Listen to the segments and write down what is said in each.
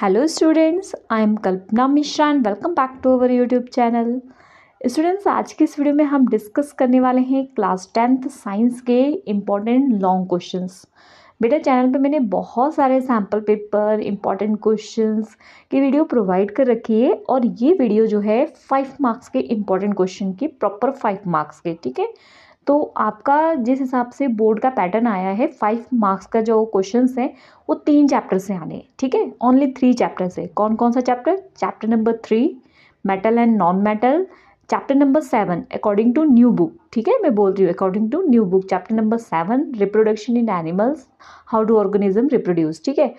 hello students I am Kalpana Mishra and welcome back to our YouTube channel students आज की इस video में हम डिस्कस करने वाले हैं क्लास टेंथ साइंस के इम्पॉर्टेंट लॉन्ग क्वेश्चंस बेटा चैनल पे मैंने बहुत सारे सैम्पल पेपर इंपॉर्टेंट क्वेश्चंस की वीडियो प्रोवाइड कर रखी है और ये वीडियो जो है फाइव मार्क्स के इंपॉर्टेंट क्वेश्चन के प्रॉपर फाइव मार्क्स के ठीक है तो आपका जिस हिसाब से बोर्ड का पैटर्न आया है फाइव मार्क्स का जो क्वेश्चन है वो तीन चैप्टर से आने ठीक है ओनली थ्री चैप्टर से कौन कौन सा chapter chapter number three metal and non metal chapter number seven according to new book ठीक है मैं बोल रही हूँ according to new book chapter number seven reproduction in animals how do organism reproduce ठीक है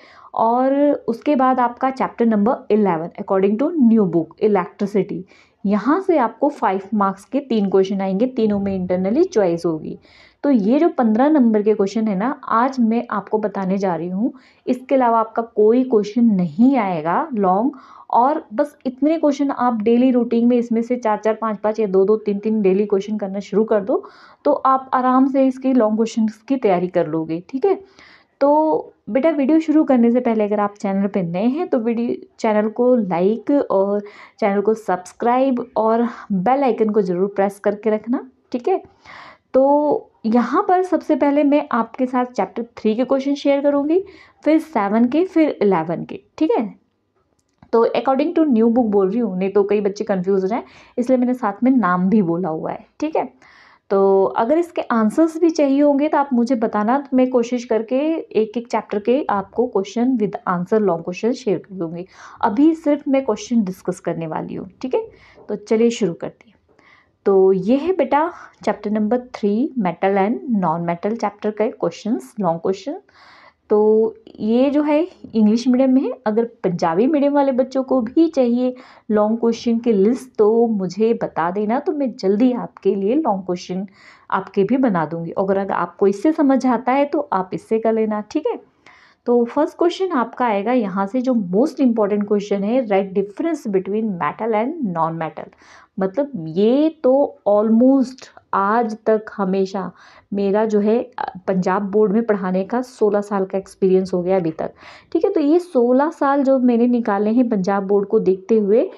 और उसके बाद आपका chapter number eleven according to new book electricity यहाँ से आपको फाइव मार्क्स के तीन क्वेश्चन आएंगे तीनों में इंटरनली चॉइस होगी तो ये जो पंद्रह नंबर के क्वेश्चन है ना आज मैं आपको बताने जा रही हूँ इसके अलावा आपका कोई क्वेश्चन नहीं आएगा लॉन्ग और बस इतने क्वेश्चन आप डेली रूटीन में इसमें से चार चार पाँच पाँच या दो दो तीन तीन डेली क्वेश्चन करना शुरू कर दो तो आप आराम से इसकी लॉन्ग क्वेश्चन की तैयारी कर लोगे ठीक है तो बेटा वीडियो शुरू करने से पहले अगर आप चैनल पर नए हैं तो वीडियो चैनल को लाइक और चैनल को सब्सक्राइब और बेल आइकन को ज़रूर प्रेस करके रखना ठीक है तो यहाँ पर सबसे पहले मैं आपके साथ चैप्टर थ्री के क्वेश्चन शेयर करूँगी फिर सेवन के फिर इलेवन के ठीक है तो अकॉर्डिंग टू न्यू बुक बोल रही हूँ नहीं तो कई बच्चे कन्फ्यूज हो जाए इसलिए मैंने साथ में नाम भी बोला हुआ है ठीक है तो अगर इसके आंसर्स भी चाहिए होंगे तो आप मुझे बताना तो मैं कोशिश करके एक एक चैप्टर के आपको question with answer long question share कर दूँगी अभी सिर्फ मैं क्वेश्चन डिस्कस करने वाली हूँ ठीक है तो चलिए शुरू करती हूँ तो ये है बेटा chapter number three metal and non metal chapter का क्वेश्चंस लॉन्ग क्वेश्चन तो ये जो है इंग्लिश मीडियम में है अगर पंजाबी मीडियम वाले बच्चों को भी चाहिए लॉन्ग क्वेश्चन की लिस्ट तो मुझे बता देना तो मैं जल्दी आपके लिए लॉन्ग क्वेश्चन आपके भी बना दूंगी अगर अगर आपको इससे समझ आता है तो आप इससे कर लेना ठीक है तो फर्स्ट क्वेश्चन आपका आएगा यहाँ से जो मोस्ट इम्पॉर्टेंट क्वेश्चन है right difference between metal and non metal मतलब ये तो ऑलमोस्ट आज तक हमेशा मेरा जो है पंजाब बोर्ड में पढ़ाने का सोलह साल का एक्सपीरियंस हो गया अभी तक ठीक है तो ये सोलह साल जो मैंने निकाले हैं पंजाब बोर्ड को देखते हुए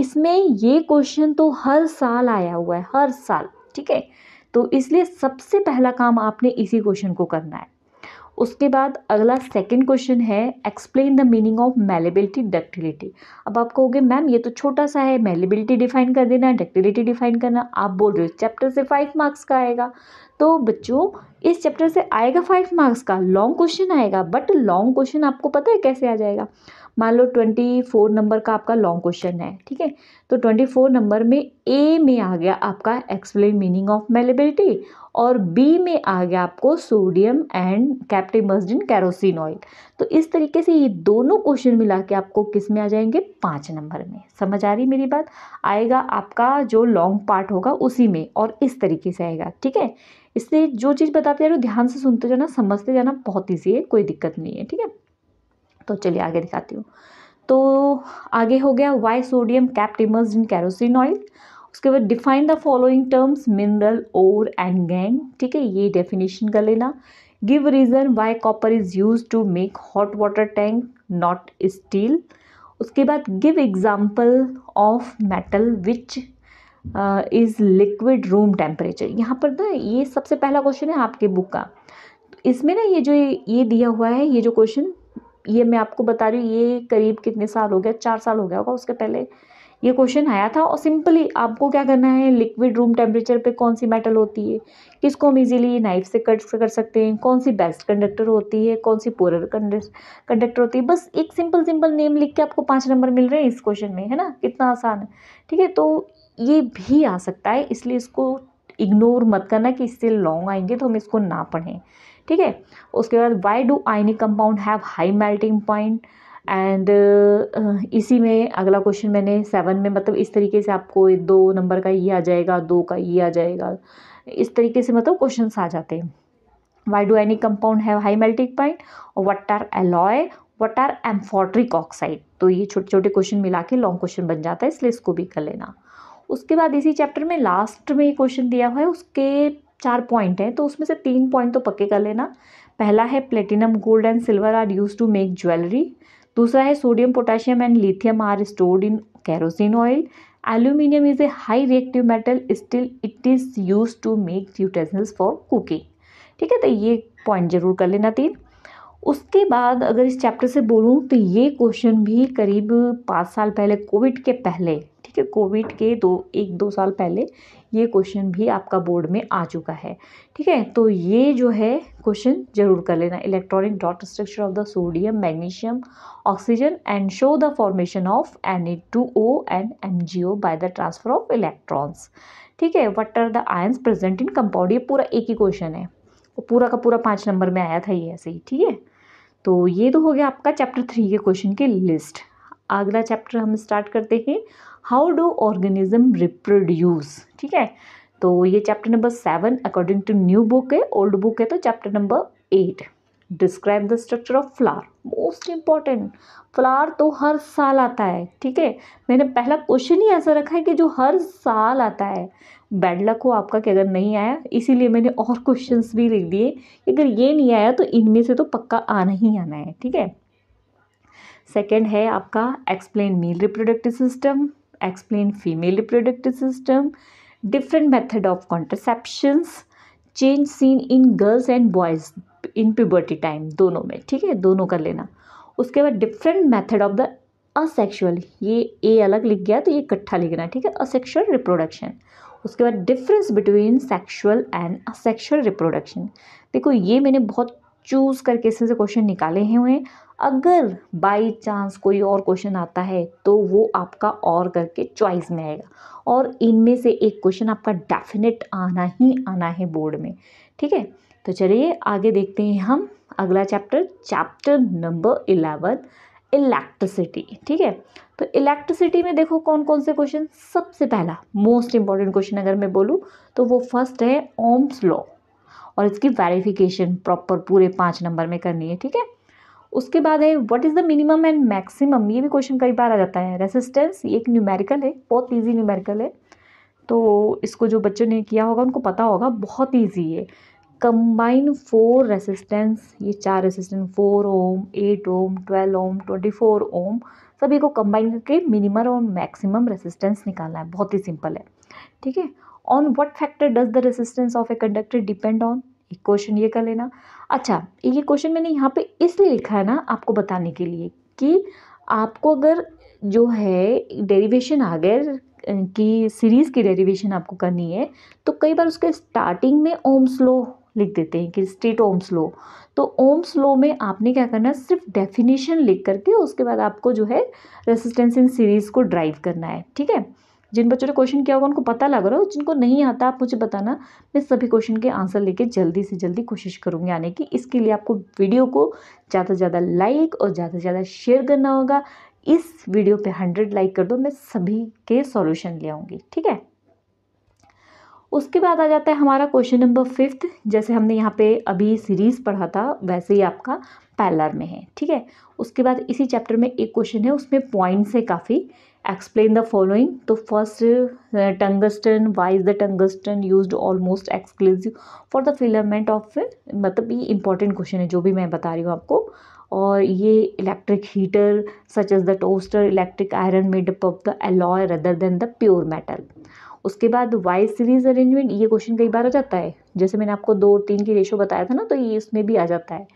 इसमें ये क्वेश्चन तो हर साल आया हुआ है हर साल ठीक है तो इसलिए सबसे पहला काम आपने इसी क्वेश्चन को करना है उसके बाद अगला सेकंड क्वेश्चन है explain the meaning of malleability ductility अब आप कहोगे मैम ये तो छोटा सा है मेलेबिलिटी डिफाइन कर देना डक्टिलिटी डिफाइन करना आप बोल रहे हो चैप्टर से फाइव मार्क्स का आएगा तो बच्चों इस चैप्टर से आएगा फाइव मार्क्स का लॉन्ग क्वेश्चन आएगा बट लॉन्ग क्वेश्चन आपको पता है कैसे आ जाएगा मान लो ट्वेंटी फोर नंबर का आपका लॉन्ग क्वेश्चन है ठीक है तो ट्वेंटी फोर नंबर में ए में आ गया आपका एक्सप्लेन मीनिंग ऑफ मेलेबिलिटी और बी में आ गया आपको sodium and kept immersed in kerosene oil तो इस तरीके से ये दोनों क्वेश्चन मिला के आपको किस में आ जाएंगे पाँच नंबर में समझ आ रही मेरी बात आएगा आपका जो लॉन्ग पार्ट होगा उसी में और इस तरीके से आएगा ठीक है इसलिए जो चीज़ बताते जा रहे हो ध्यान से सुनते जाना समझते जाना बहुत ईजी है कोई दिक्कत नहीं है ठीक है तो चलिए आगे दिखाती हूँ तो आगे हो गया why sodium kept immersed in kerosene oil उसके बाद define the following terms mineral ore and gangue ठीक है ये डेफिनेशन कर लेना give reason why copper is use to make hot water tank not steel उसके बाद give example of metal which is liquid room temperature यहाँ पर ना ये सबसे पहला क्वेश्चन है आपके बुक का इसमें ना ये जो ये दिया हुआ है ये जो क्वेश्चन ये मैं आपको बता रही हूँ ये करीब कितने साल हो गया चार साल हो गया होगा उसके पहले ये क्वेश्चन आया था और सिंपली आपको क्या करना है लिक्विड रूम टेम्परेचर पे कौन सी मेटल होती है किसको हम इजीली नाइफ से कट कर सकते हैं कौन सी बेस्ट कंडक्टर होती है कौन सी पोरर कंडक्टर होती है बस एक सिंपल सिंपल नेम लिख के आपको पाँच नंबर मिल रहे हैं इस क्वेश्चन में है ना कितना आसान है ठीक है तो ये भी आ सकता है इसलिए इसको इग्नोर मत करना कि इससे लॉन्ग आएंगे तो हम इसको ना पढ़ें ठीक है उसके बाद why do ionic compound have high melting point and इसी में अगला क्वेश्चन मैंने सेवन में मतलब इस तरीके से आपको दो नंबर का ये आ जाएगा दो का ये आ जाएगा इस तरीके से मतलब क्वेश्चन आ जाते हैं why do any compound have high melting point और what are alloy what are amphoteric oxide तो ये छोटे छोटे क्वेश्चन मिला के लॉन्ग क्वेश्चन बन जाता है इसलिए इसको भी कर लेना उसके बाद इसी चैप्टर में लास्ट में ये क्वेश्चन दिया हुआ है उसके चार पॉइंट हैं तो उसमें से तीन पॉइंट तो पक्के कर लेना पहला है platinum gold and silver are use to make jewellery दूसरा है sodium potassium and lithium are stored in kerosene oil aluminium is a high reactive metal still it is use to make utensils for cooking ठीक है तो ये point जरूर कर लेना तीन उसके बाद अगर इस चैप्टर से बोलूँ तो ये क्वेश्चन भी करीब पाँच साल पहले कोविड के पहले ठीक है कोविड के दो एक दो साल पहले ये क्वेश्चन भी आपका बोर्ड में आ चुका है ठीक है तो ये जो है क्वेश्चन जरूर कर लेना electronic dot structure of the sodium magnesium oxygen and show the formation of N A two O and M G O by the transfer of electrons ठीक है what are the ions present in compound ये पूरा एक ही question है वो पूरा का पूरा पाँच नंबर में आया था ये ऐसे ही ठीक है तो ये तो हो गया आपका चैप्टर थ्री के क्वेश्चन की लिस्ट अगला चैप्टर हम स्टार्ट करते हैं हाउ डू ऑर्गेनिज्म रिप्रोड्यूस ठीक है तो ये chapter number seven according to new book है ओल्ड बुक है तो chapter number eight describe the structure of flower most important flower तो हर साल आता है ठीक है मैंने पहला क्वेश्चन ही ऐसा रखा है कि जो हर साल आता है बैड लक हो आपका कि अगर नहीं आया इसीलिए मैंने और क्वेश्चंस भी लिख दिए अगर ये नहीं आया तो इनमें से तो पक्का आना ही आना है ठीक है सेकेंड है आपका explain male reproductive system explain female reproductive system, different method of contraceptions, change seen in girls and boys in puberty time दोनों में ठीक है दोनों कर लेना उसके बाद different method of the asexual ये ए अलग लिख गया तो ये इकट्ठा लिखना ठीक है असेक्शुअल रिप्रोडक्शन उसके बाद difference between sexual and asexual reproduction देखो ये मैंने बहुत चूज करके इसमें से क्वेश्चन निकाले हुए हैं अगर बाई चांस कोई और क्वेश्चन आता है तो वो आपका और करके चॉइस में आएगा और इनमें से एक क्वेश्चन आपका डेफिनेट आना ही आना है बोर्ड में ठीक है तो चलिए आगे देखते हैं हम अगला chapter chapter number eleven electricity ठीक है तो इलेक्ट्रिसिटी में देखो कौन कौन से क्वेश्चन सबसे पहला मोस्ट इंपॉर्टेंट क्वेश्चन अगर मैं बोलूँ तो वो फर्स्ट है ओम्स लॉ और इसकी वेरिफिकेशन प्रॉपर पूरे पाँच नंबर में करनी है ठीक है उसके बाद है what is the minimum and maximum ये भी क्वेश्चन कई बार आ जाता है रेसिस्टेंस ये एक न्यूमेरिकल है बहुत ईजी न्यूमेरिकल है तो इसको जो बच्चों ने किया होगा उनको पता होगा बहुत ईजी है कंबाइन फोर रेसिस्टेंस ये चार resistance four ohm eight ohm twelve ohm twenty four ohm सभी को कंबाइन करके मिनिमम और मैक्सिमम रेसिस्टेंस निकालना है बहुत ही सिंपल है ठीक है on what factor does the resistance of a conductor depend on एक क्वेश्चन ये कर लेना अच्छा ये क्वेश्चन मैंने यहाँ पे इसलिए लिखा है ना आपको बताने के लिए कि आपको अगर जो है डेरिवेशन आ गए कि सीरीज़ की डेरिवेशन आपको करनी है तो कई बार उसके स्टार्टिंग में ओम्स स्लो लिख देते हैं कि स्टेट ओम्स स्लो तो ओम्स स्लो में आपने क्या करना सिर्फ डेफिनेशन लिख करके उसके बाद आपको जो है रेसिस्टेंस इन सीरीज़ को ड्राइव करना है ठीक है जिन बच्चों ने क्वेश्चन किया होगा उनको पता लग रहा हो जिनको नहीं आता आप मुझे बताना मैं सभी क्वेश्चन के आंसर लेके जल्दी से जल्दी कोशिश करूँगी आने की इसके लिए आपको वीडियो को ज़्यादा से ज़्यादा लाइक और ज़्यादा से ज़्यादा शेयर करना होगा इस वीडियो पे हंड्रेड लाइक कर दो मैं सभी के सॉल्यूशन ले आऊँगी ठीक है उसके बाद आ जाता है हमारा क्वेश्चन नंबर फिफ्थ जैसे हमने यहाँ पे अभी सीरीज़ पढ़ा था वैसे ही आपका पैलर में है ठीक है उसके बाद इसी चैप्टर में एक क्वेश्चन है उसमें पॉइंट्स है काफ़ी एक्सप्लेन द फॉलोइंग तो first tungsten why is the tungsten use almost exclusive for the filament of मतलब ये इंपॉर्टेंट क्वेश्चन है जो भी मैं बता रही हूँ आपको और ये electric heater such as the toaster electric iron made up of the alloy rather than the pure metal उसके बाद वाई सीरीज अरेंजमेंट ये क्वेश्चन कई बार आ जाता है जैसे मैंने आपको दो तीन की रेशो बताया था ना तो ये इसमें भी आ जाता है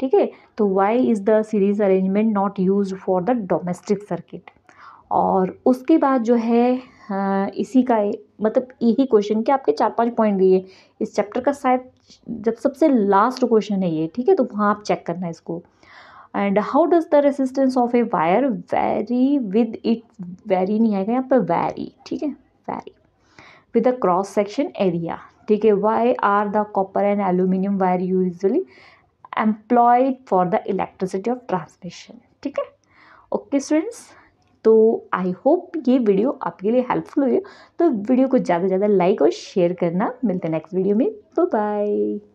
ठीक है तो why is the series arrangement not use for the domestic circuit और उसके बाद जो है हाँ, इसी का मतलब यही क्वेश्चन के आपके चार पांच पॉइंट दिए इस चैप्टर का शायद जब सबसे लास्ट क्वेश्चन है ये ठीक है तो वहाँ आप चेक करना इसको and how does the resistance of a wire vary with it vary नहीं आएगा यहाँ पर वेरी ठीक है vary with a cross section area ठीक है why are the copper and aluminium wire usually employed for the electricity of transmission ठीक है ओके स्टूडेंट्स तो आई होप ये वीडियो आपके लिए हेल्पफुल हुई तो वीडियो को ज़्यादा से ज़्यादा लाइक और शेयर करना मिलते हैं नेक्स्ट वीडियो में बाय तो